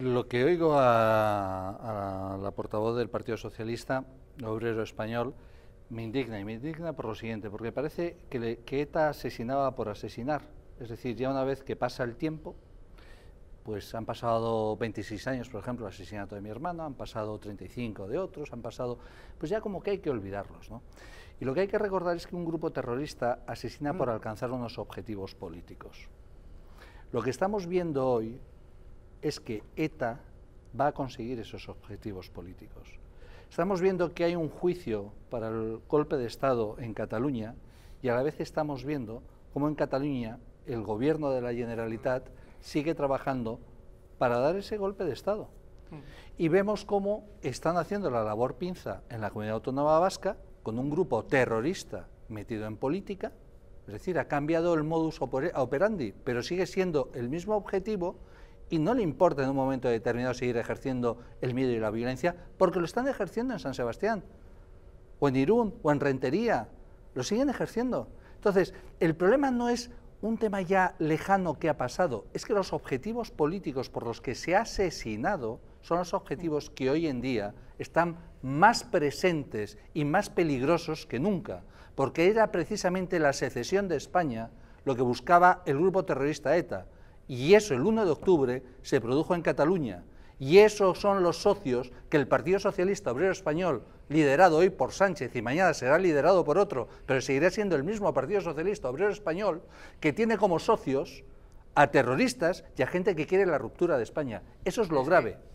Lo que oigo a, la portavoz del Partido Socialista Obrero Español me indigna y me indigna por lo siguiente, porque parece que, ETA asesinaba por asesinar. Es decir, ya una vez que pasa el tiempo, pues han pasado 26 años, por ejemplo, el asesinato de mi hermano, han pasado 35 de otros, han pasado, pues ya como que hay que olvidarlos, ¿no? Y lo que hay que recordar es que un grupo terrorista asesina por mm. alcanzar unos objetivos políticos. Lo que estamos viendo hoy es que ETA va a conseguir esos objetivos políticos. Estamos viendo que hay un juicio para el golpe de Estado en Cataluña y a la vez estamos viendo cómo en Cataluña el gobierno de la Generalitat sigue trabajando para dar ese golpe de Estado. Mm. Y vemos cómo están haciendo la labor pinza en la comunidad autónoma vasca con un grupo terrorista metido en política, es decir, ha cambiado el modus operandi, pero sigue siendo el mismo objetivo y no le importa en un momento determinado seguir ejerciendo el miedo y la violencia porque lo están ejerciendo en San Sebastián, o en Irún, o en Rentería, lo siguen ejerciendo. Entonces, el problema no es un tema ya lejano que ha pasado, es que los objetivos políticos por los que se ha asesinado son los objetivos que hoy en día están más presentes y más peligrosos que nunca, porque era precisamente la secesión de España lo que buscaba el grupo terrorista ETA, y eso el 1 de octubre se produjo en Cataluña. Y esos son los socios que el Partido Socialista Obrero Español, liderado hoy por Sánchez y mañana será liderado por otro, pero seguirá siendo el mismo Partido Socialista Obrero Español, que tiene como socios a terroristas y a gente que quiere la ruptura de España. Eso es lo grave.